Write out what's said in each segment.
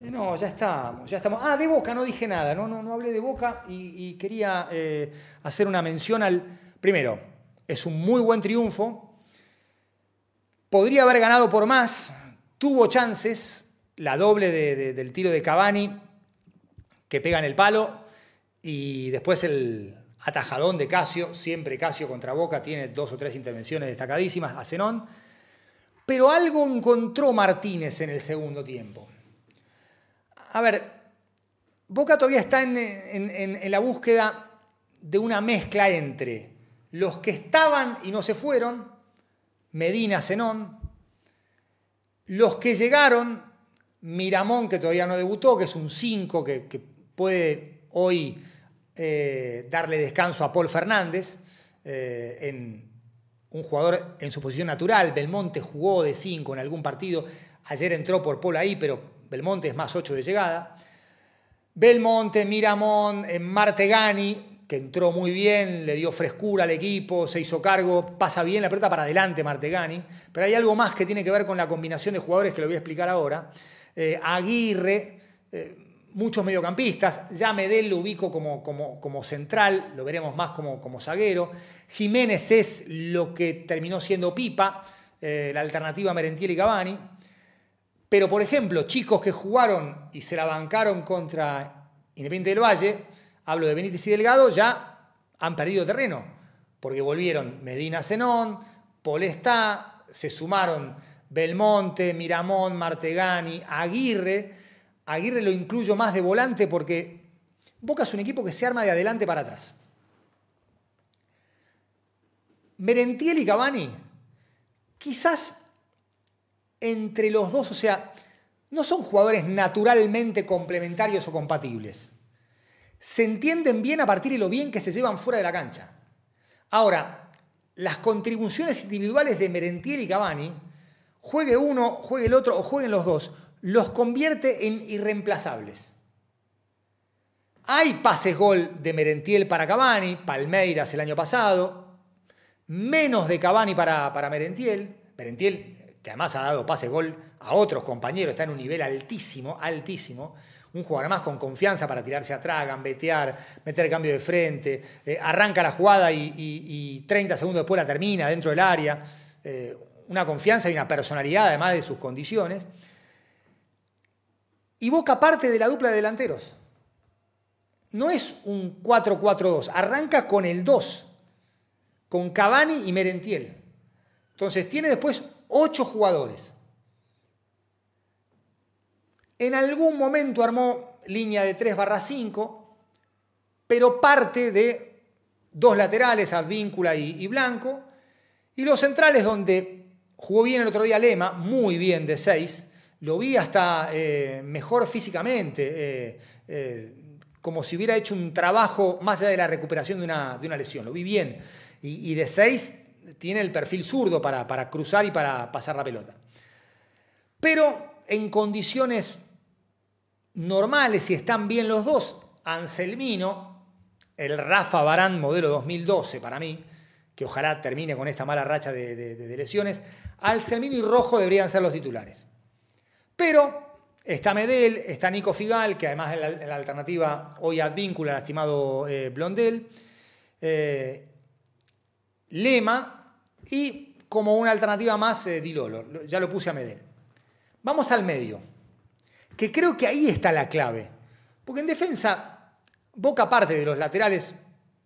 No, ya estamos, ya estamos. Ah, de Boca no dije nada, no, no, no hablé de Boca y, quería eh, hacer una mención al. Primero, es un muy buen triunfo. Podría haber ganado por más, tuvo chances, la doble del tiro de Cavani que pega en el palo y después el atajadón de Casio, siempre Casio contra Boca, tiene dos o tres intervenciones destacadísimas a Zenón, pero algo encontró Martínez en el segundo tiempo a ver, Boca todavía está en, la búsqueda de una mezcla entre los que estaban y no se fueron, Medina, Zenón, los que llegaron, Miramón, que todavía no debutó, que es un 5 que, puede hoy eh, darle descanso a Paul Fernández, eh, en un jugador en su posición natural. Belmonte jugó de 5 en algún partido, ayer entró por Paul ahí, pero Belmonte es más 8 de llegada. Belmonte, Miramón, eh, Martegani, que entró muy bien, le dio frescura al equipo, se hizo cargo, pasa bien la pelota para adelante Martegani, pero hay algo más que tiene que ver con la combinación de jugadores que lo voy a explicar ahora. Eh, Aguirre, eh, muchos mediocampistas, ya Medel lo ubico como, como, como central, lo veremos más como, como zaguero. Jiménez es lo que terminó siendo Pipa, la alternativa Merentiel y Cavani. Pero, por ejemplo, chicos que jugaron y se la bancaron contra Independiente del Valle, hablo de Benítez y Delgado, ya han perdido terreno, porque volvieron Medina Zenón, Polestá, se sumaron Belmonte, Miramón, Martegani, Aguirre. Aguirre lo incluyo más de volante porque Boca es un equipo que se arma de adelante para atrás. Merentiel y Cavani quizás entre los dos, o sea, no son jugadores naturalmente complementarios o compatibles. Se entienden bien a partir de lo bien que se llevan fuera de la cancha. Ahora, las contribuciones individuales de Merentiel y Cabani, juegue uno, juegue el otro o jueguen los dos, los convierte en irreemplazables. Hay pases gol de Merentiel para Cabani, Palmeiras el año pasado, menos de Cabani para, para Merentiel. Merentiel además ha dado pase gol a otros compañeros, está en un nivel altísimo, altísimo. Un jugador más con confianza para tirarse atrás, gambetear, meter cambio de frente, eh, arranca la jugada y, 30 segundos después la termina dentro del área. Eh, una confianza y una personalidad además de sus condiciones. Y Boca parte de la dupla de delanteros. No es un 4-4-2, arranca con el 2, con Cavani y Merentiel. Entonces tiene después ocho jugadores. En algún momento armó línea de 3 barra 5, pero parte de dos laterales, Advíncula y, Blanco, y los centrales donde jugó bien el otro día Lema, muy bien de 6, lo vi hasta eh, mejor físicamente, eh, eh, como si hubiera hecho un trabajo más allá de la recuperación de una, lesión, lo vi bien. Y, y de 6 tiene el perfil zurdo para, cruzar y para pasar la pelota. Pero en condiciones normales, si están bien los dos, Anselmino, el Rafa Barán modelo 2012 para mí, que ojalá termine con esta mala racha de, de, lesiones, Anselmino y Rojo deberían ser los titulares. Pero está Medel, está Nico Figal, que además la, alternativa hoy advíncula al estimado eh, Blondel, eh, Lema y como una alternativa más, eh, Dilolo, ya lo puse a Medel. Vamos al medio, que creo que ahí está la clave. Porque en defensa, Boca parte de los laterales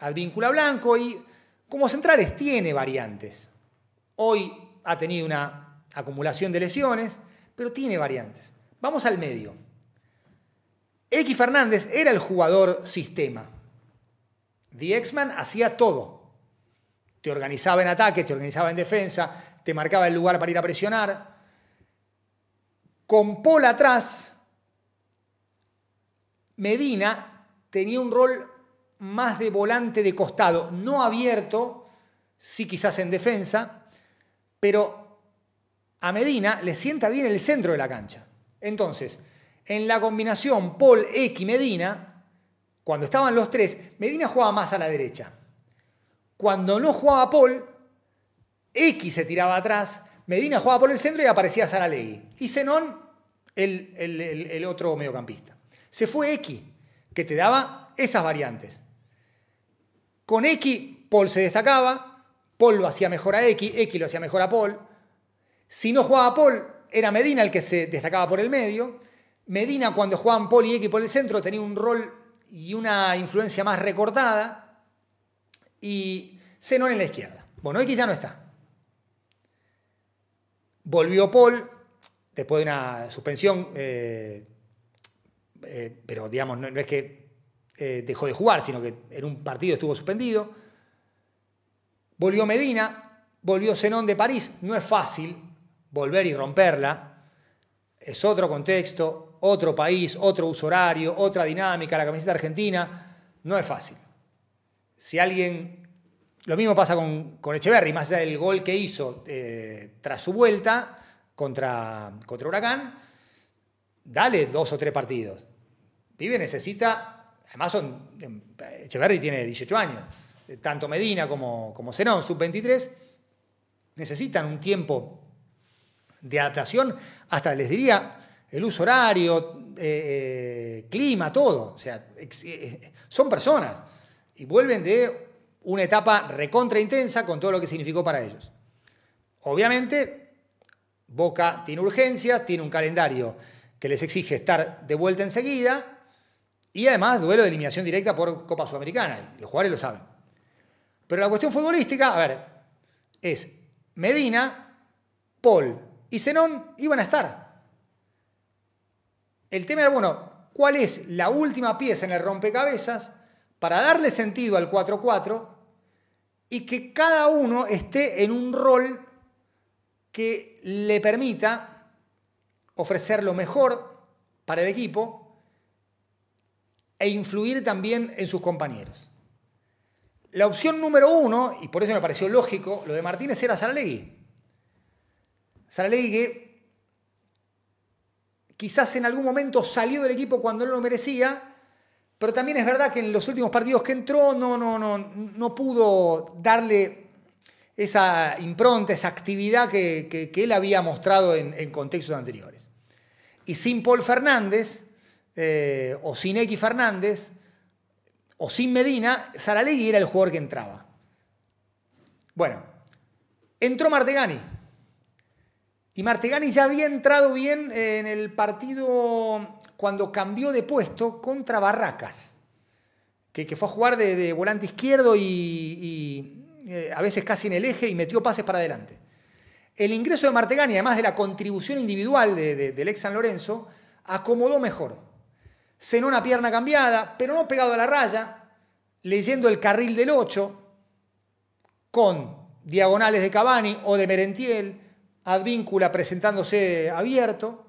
Advíncula Blanco y como centrales tiene variantes. Hoy ha tenido una acumulación de lesiones, pero tiene variantes. Vamos al medio. X Fernández era el jugador sistema. The X-Man hacía todo te organizaba en ataque, te organizaba en defensa, te marcaba el lugar para ir a presionar. Con Paul atrás, Medina tenía un rol más de volante de costado, no abierto, sí quizás en defensa, pero a Medina le sienta bien el centro de la cancha. Entonces, en la combinación Paul, X, Medina, cuando estaban los tres, Medina jugaba más a la derecha. Cuando no jugaba Paul, X se tiraba atrás, Medina jugaba por el centro y aparecía Saralegui. Y Zenón, el, el otro mediocampista. Se fue X, que te daba esas variantes. Con X, Paul se destacaba, Paul lo hacía mejor a X, X lo hacía mejor a Paul. Si no jugaba Paul, era Medina el que se destacaba por el medio. Medina, cuando jugaban Paul y X por el centro, tenía un rol y una influencia más recortada y Zenón en la izquierda. Bueno, X ya no está. Volvió Paul, después de una suspensión, eh, eh, pero digamos, no, es que eh, dejó de jugar, sino que en un partido estuvo suspendido. Volvió Medina, volvió Zenón de París. No es fácil volver y romperla. Es otro contexto, otro país, otro uso horario, otra dinámica, la camiseta argentina. No es fácil si alguien. Lo mismo pasa con, Echeverry, más allá del gol que hizo eh, tras su vuelta contra, contra Huracán, dale dos o tres partidos. Vive necesita. Además, son, Echeverry tiene 18 años. Eh, tanto Medina como, como Zenón, sub-23, necesitan un tiempo de adaptación, hasta les diría el uso horario, eh, clima, todo. O sea, son personas y vuelven de una etapa recontra intensa con todo lo que significó para ellos. Obviamente, Boca tiene urgencia, tiene un calendario que les exige estar de vuelta enseguida y además duelo de eliminación directa por Copa Sudamericana, y los jugadores lo saben. Pero la cuestión futbolística, a ver, es Medina, Paul y Zenón iban a estar. El tema era, bueno, ¿cuál es la última pieza en el rompecabezas para darle sentido al 4-4 y que cada uno esté en un rol que le permita ofrecer lo mejor para el equipo e influir también en sus compañeros. La opción número uno, y por eso me pareció lógico, lo de Martínez era Saralegui. Saralegui que quizás en algún momento salió del equipo cuando no lo merecía, pero también es verdad que en los últimos partidos que entró no, no, no, no pudo darle esa impronta, esa actividad que, él había mostrado en, contextos anteriores. Y sin Paul Fernández, eh, o sin X Fernández, o sin Medina, Saralegui era el jugador que entraba. Bueno, entró Martegani. Y Martegani ya había entrado bien eh, en el partido cuando cambió de puesto contra Barracas, que, fue a jugar de, volante izquierdo y, eh, a veces casi en el eje y metió pases para adelante. El ingreso de Martegani, además de la contribución individual del ex San Lorenzo, acomodó mejor. Cenó una pierna cambiada, pero no pegado a la raya, leyendo el carril del 8, con diagonales de Cavani o de Merentiel, Advíncula presentándose abierto,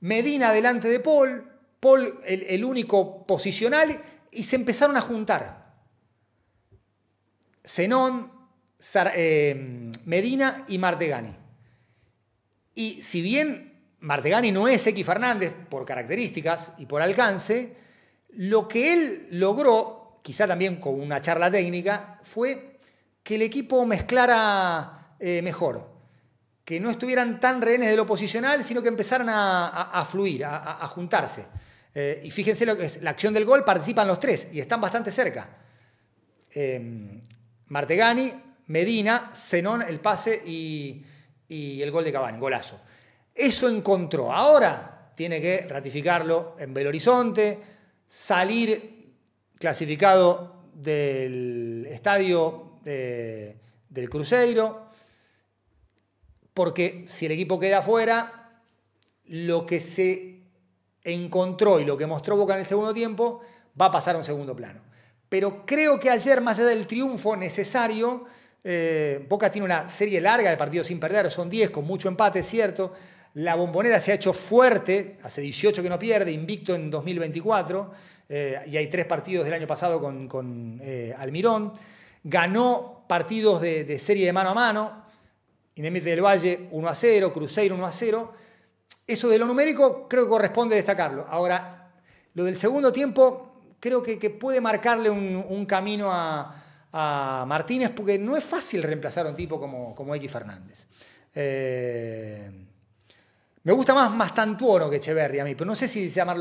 Medina delante de Paul, Paul el, único posicional, y se empezaron a juntar. Zenón, eh, Medina y Martegani. Y si bien Martegani no es X Fernández por características y por alcance, lo que él logró, quizá también con una charla técnica, fue que el equipo mezclara eh, mejor que no estuvieran tan rehenes de lo sino que empezaran a, fluir, a, juntarse. Eh, y fíjense lo que es la acción del gol, participan los tres y están bastante cerca. Em, Martegani, Medina, Zenón, el pase y, el gol de Cavani, golazo. Eso encontró. Ahora tiene que ratificarlo en Belo Horizonte, salir clasificado del estadio del Cruzeiro porque si el equipo queda fuera, lo que se encontró y lo que mostró Boca en el segundo tiempo va a pasar a un segundo plano. Pero creo que ayer, más allá del triunfo necesario, eh, Boca tiene una serie larga de partidos sin perder, son 10 con mucho empate, es cierto. La bombonera se ha hecho fuerte, hace 18 que no pierde, invicto en 2024, eh, y hay tres partidos del año pasado con, eh, Almirón. Ganó partidos de serie de mano a mano, Independiente del Valle 1 a 0, Cruzeiro 1 a 0. Eso de lo numérico creo que corresponde destacarlo. Ahora, lo del segundo tiempo creo que, puede marcarle un, camino a, Martínez porque no es fácil reemplazar a un tipo como, como X Fernández. Eh, me gusta más Mastantuono que Echeverri a mí, pero no sé si llamarlo.